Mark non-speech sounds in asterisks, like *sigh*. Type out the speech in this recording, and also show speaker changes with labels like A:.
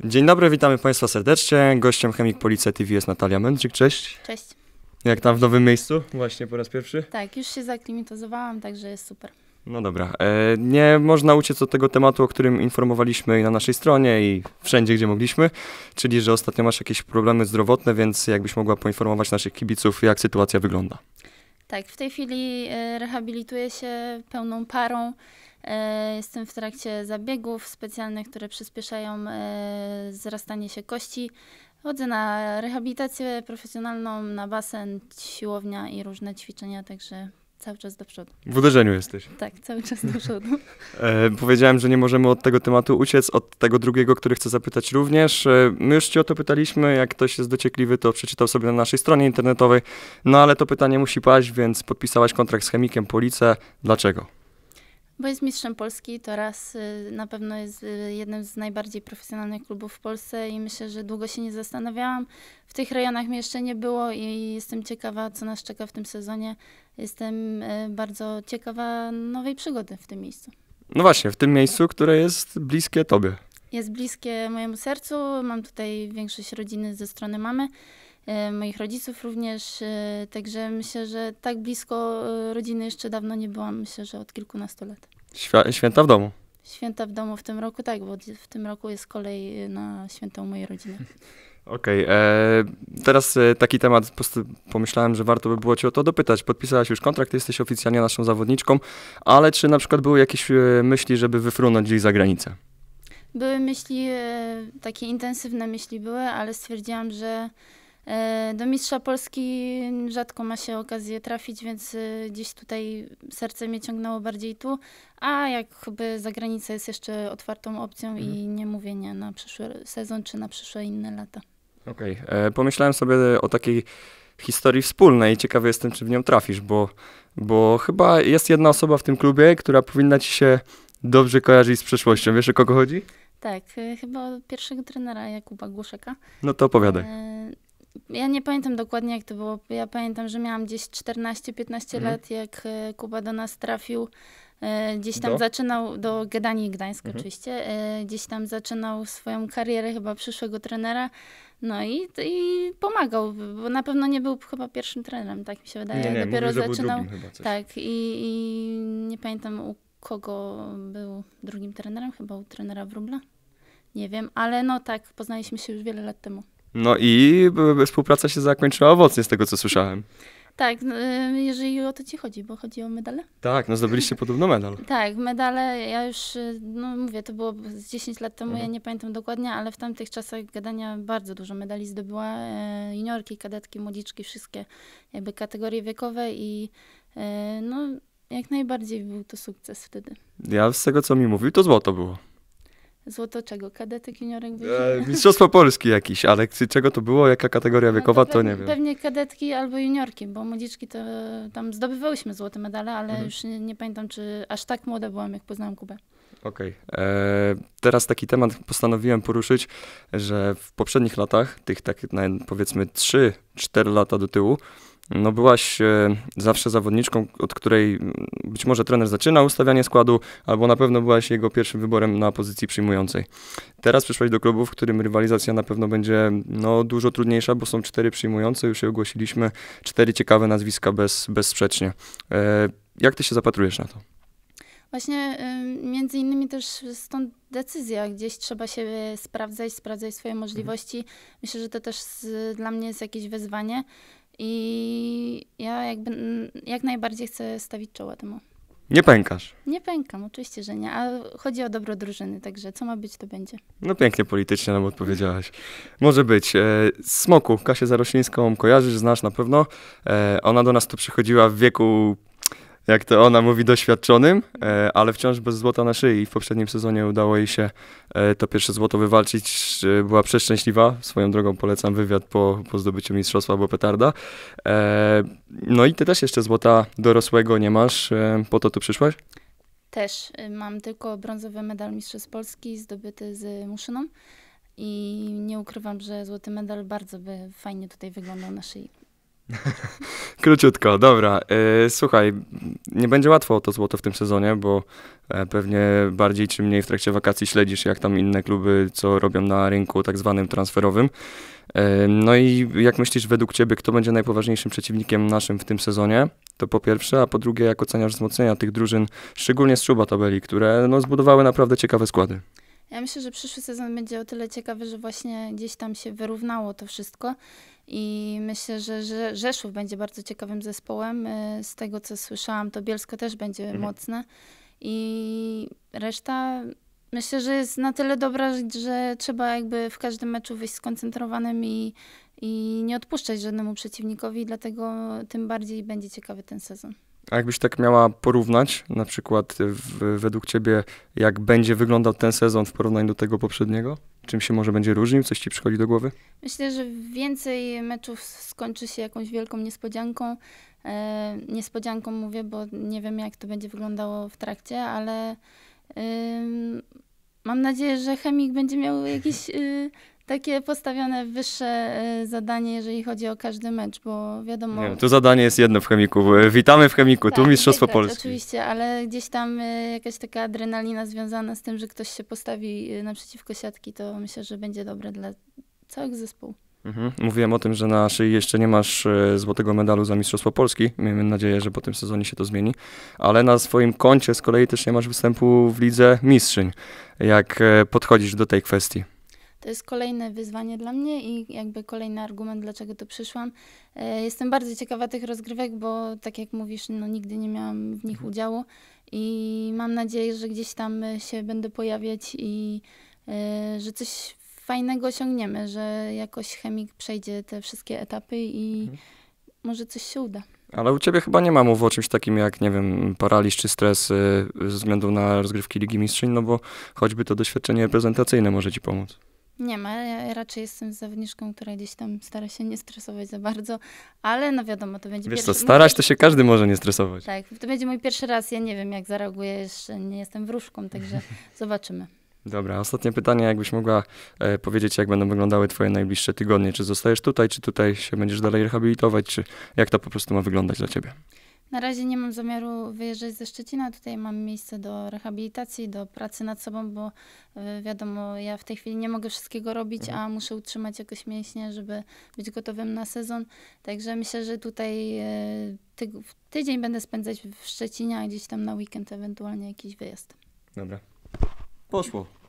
A: Dzień dobry, witamy Państwa serdecznie. Gościem Chemik Policja TV jest Natalia Mędrzyk. Cześć. Cześć. Jak tam w nowym miejscu? Właśnie po raz pierwszy?
B: Tak, już się zaklimatyzowałam, także jest super.
A: No dobra. E, nie można uciec od tego tematu, o którym informowaliśmy i na naszej stronie i wszędzie, gdzie mogliśmy, czyli że ostatnio masz jakieś problemy zdrowotne, więc jakbyś mogła poinformować naszych kibiców, jak sytuacja wygląda.
B: Tak, w tej chwili e, rehabilituję się pełną parą. E, jestem w trakcie zabiegów specjalnych, które przyspieszają e, zrastanie się kości. Chodzę na rehabilitację profesjonalną, na basen, siłownia i różne ćwiczenia, także cały czas do przodu. W uderzeniu jesteś. Tak, cały czas do przodu.
A: *laughs* *laughs* e, powiedziałem, że nie możemy od tego tematu uciec, od tego drugiego, który chcę zapytać również. E, my już ci o to pytaliśmy, jak ktoś jest dociekliwy, to przeczytał sobie na naszej stronie internetowej, no ale to pytanie musi paść, więc podpisałaś kontrakt z chemikiem Police. Dlaczego?
B: Bo jest mistrzem Polski, to raz y, na pewno jest y, jednym z najbardziej profesjonalnych klubów w Polsce i myślę, że długo się nie zastanawiałam. W tych rejonach mnie jeszcze nie było i jestem ciekawa, co nas czeka w tym sezonie. Jestem y, bardzo ciekawa nowej przygody w tym miejscu.
A: No właśnie, w tym miejscu, które jest bliskie Tobie.
B: Jest bliskie mojemu sercu. Mam tutaj większość rodziny ze strony mamy. E, moich rodziców również. E, także myślę, że tak blisko e, rodziny jeszcze dawno nie byłam, myślę, że od kilkunastu lat. Święta w domu. Święta w domu w tym roku, tak, bo w tym roku jest kolej na święta u mojej rodziny. *laughs*
A: Okej, okay, teraz taki temat, pomyślałem, że warto by było Cię o to dopytać. Podpisałaś już kontrakt, jesteś oficjalnie naszą zawodniczką, ale czy na przykład były jakieś myśli, żeby wyfrunąć gdzieś za granicę?
B: Były myśli, takie intensywne myśli były, ale stwierdziłam, że E, do mistrza Polski rzadko ma się okazję trafić, więc e, gdzieś tutaj serce mnie ciągnęło bardziej tu, a jakby zagranica jest jeszcze otwartą opcją i mhm. nie mówię nie na przyszły sezon czy na przyszłe inne lata.
A: Okej, okay. E, pomyślałem sobie o takiej historii wspólnej. Ciekawy jestem, czy w nią trafisz, bo, bo chyba jest jedna osoba w tym klubie, która powinna ci się dobrze kojarzyć z przeszłością. Wiesz, o kogo chodzi?
B: Tak, chyba pierwszego trenera Jakuba Głuszeka. No to opowiadaj ja nie pamiętam dokładnie, jak to było. Ja pamiętam, że miałam gdzieś 14-15 mhm. lat, jak e, Kuba do nas trafił. E, gdzieś tam do? zaczynał, do Gdanii Gdańsk mhm. oczywiście, e, gdzieś tam zaczynał swoją karierę chyba przyszłego trenera, no i, i pomagał, bo na pewno nie był chyba pierwszym trenerem, tak mi się wydaje. Nie, nie, Dopiero mówię, zaczynał. tak, i, i nie pamiętam u kogo był drugim trenerem, chyba u trenera Wróbla. Nie wiem, ale no tak, poznaliśmy się już wiele lat temu.
A: No i współpraca się zakończyła owocnie, z tego co słyszałem.
B: Tak, no, y, jeżeli o to ci chodzi, bo chodzi o medale.
A: Tak, no zdobyliście *laughs* podobno medal.
B: tak, medale, ja już, y, no mówię, to było z 10 lat temu, mhm. ja nie pamiętam dokładnie, ale w tamtych czasach gadania bardzo dużo medali zdobyła. Y, juniorki, kadetki, młodziczki, wszystkie jakby kategorie wiekowe i no jak najbardziej był to sukces wtedy.
A: Ja z tego co mi mówił, to złoto było.
B: Złoto czego? Kadetek, juniorek?
A: E, mistrzostwo Polski jakiś, ale czego to było, jaka kategoria wiekowa, no to, pewnie, to, nie wiem.
B: Pewnie kadetki albo juniorki, bo młodziczki to e, tam zdobywałyśmy złote medale, ale mhm. już nie, nie, pamiętam, czy aż tak młoda byłam, jak poznałam Kubę.
A: Okej. Okay. E, teraz taki temat postanowiłem poruszyć, że w poprzednich latach, tych tak powiedzmy 3-4 lata do tyłu, no byłaś e, zawsze zawodniczką, od której być może trener zaczyna ustawianie składu, albo na pewno byłaś jego pierwszym wyborem na pozycji przyjmującej. Teraz przyszłaś do klubu, w którym rywalizacja na pewno będzie no, dużo trudniejsza, bo są cztery przyjmujące, już je ogłosiliśmy, cztery ciekawe nazwiska bez, bezsprzecznie. E, jak ty się zapatrujesz na to?
B: Właśnie e, między innymi też stąd decyzja, gdzieś trzeba się sprawdzać, sprawdzać swoje możliwości. Myślę, że to też dla mnie jest jakieś wyzwanie. I ja jakby jak najbardziej chcę stawić czoła temu.
A: Nie pękasz.
B: Nie pękam, oczywiście, że nie, a chodzi o dobro drużyny, także co ma być, to będzie.
A: No pięknie politycznie nam odpowiedziałaś. Może być. E, Smoku, Kasię Zaroślińską kojarzysz, znasz na pewno. E, ona do nas tu przychodziła w wieku jak to ona mówi, doświadczonym, e, ale wciąż bez złota na szyi. w poprzednim sezonie udało jej się e, to pierwsze złoto wywalczyć. Była przeszczęśliwa. Swoją drogą polecam wywiad po, po zdobyciu mistrzostwa, bo petarda. E, no i ty też jeszcze złota dorosłego nie masz. Po to tu przyszłaś?
B: Też. Y, mam tylko brązowy medal Mistrzostw Polski zdobyty z Muszyną. I nie ukrywam, że złoty medal bardzo by fajnie tutaj wyglądał na szyi.
A: *laughs* Króciutko, dobra. E, słuchaj, nie będzie łatwo o to złoto w tym sezonie, bo e, pewnie bardziej czy mniej w trakcie wakacji śledzisz, jak tam inne kluby, co robią na rynku tak zwanym transferowym. E, no i jak myślisz według Ciebie, kto będzie najpoważniejszym przeciwnikiem naszym w tym sezonie? To po pierwsze, a po drugie, jak oceniasz wzmocnienia tych drużyn, szczególnie z szuba tabeli, które no, zbudowały naprawdę ciekawe składy?
B: Ja myślę, że przyszły sezon będzie o tyle ciekawy, że właśnie gdzieś tam się wyrównało to wszystko i myślę, że Rzeszów będzie bardzo ciekawym zespołem. Y, z tego, co słyszałam, to Bielsko też będzie mhm. mocne. I reszta myślę, że jest na tyle dobra, że trzeba jakby w każdym meczu wyjść skoncentrowanym i, i nie odpuszczać żadnemu przeciwnikowi, dlatego tym bardziej będzie ciekawy ten sezon.
A: A jakbyś tak miała porównać, na przykład w, według ciebie, jak będzie wyglądał ten sezon w porównaniu do tego poprzedniego? Czym się może będzie różnił? Coś ci przychodzi do głowy?
B: Myślę, że więcej meczów skończy się jakąś wielką niespodzianką. E, niespodzianką mówię, bo nie wiem, jak to będzie wyglądało w trakcie, ale mam nadzieję, że chemik będzie miał *laughs* jakiś y, takie postawione wyższe e, zadanie, jeżeli chodzi o każdy mecz, bo wiadomo... Nie, to
A: zadanie jest jedno w chemiku. E, witamy w chemiku, tak, tu Mistrzostwo polskie.
B: Oczywiście, ale gdzieś tam e, jakaś taka adrenalina związana z tym, że ktoś się postawi naprzeciwko siatki, to myślę, że będzie dobre dla całego zespołu.
A: Mhm. Mówiłem o tym, że na szyi jeszcze nie masz złotego medalu za Mistrzostwo Polski. Miejmy nadzieję, że po tym sezonie się to zmieni. Ale na swoim koncie z kolei też nie masz występu w lidze mistrzyń. Jak podchodzisz do tej kwestii?
B: To jest kolejne wyzwanie dla mnie i jakby kolejny argument, dlaczego tu przyszłam. E, jestem bardzo ciekawa tych rozgrywek, bo tak jak mówisz, no, nigdy nie miałam w nich mhm. udziału i mam nadzieję, że gdzieś tam e, się będę pojawiać i e, że coś fajnego osiągniemy, że jakoś chemik przejdzie te wszystkie etapy i mhm. może coś się uda.
A: Ale u ciebie chyba nie ma mowy o czymś takim jak, nie wiem, paraliż czy stres ze względu na rozgrywki Ligi Mistrzyń, no bo choćby to doświadczenie reprezentacyjne może ci pomóc.
B: Nie ma, ja raczej jestem zawodniczką, która gdzieś tam stara się nie stresować za bardzo, ale no wiadomo, to będzie Wiesz pierwszy... co, starać to się każdy
A: może nie stresować.
B: Tak, to będzie mój pierwszy raz, ja nie wiem jak zareaguję, jeszcze nie jestem wróżką, także *laughs* zobaczymy.
A: Dobra, ostatnie pytanie, jakbyś mogła e, powiedzieć, jak będą wyglądały twoje najbliższe tygodnie? Czy zostajesz tutaj, czy tutaj się będziesz dalej rehabilitować, czy jak to po prostu ma wyglądać dla ciebie?
B: Na razie nie mam zamiaru wyjeżdżać ze Szczecina. Tutaj mam miejsce do rehabilitacji, do pracy nad sobą, bo e, wiadomo, ja w tej chwili nie mogę wszystkiego robić, mhm. a muszę utrzymać jakoś mięśnie, żeby być gotowym na sezon. Także myślę, że tutaj e, ty tydzień będę spędzać w Szczecinie, a gdzieś tam na weekend ewentualnie jakiś wyjazd.
A: Dobra. Poszło.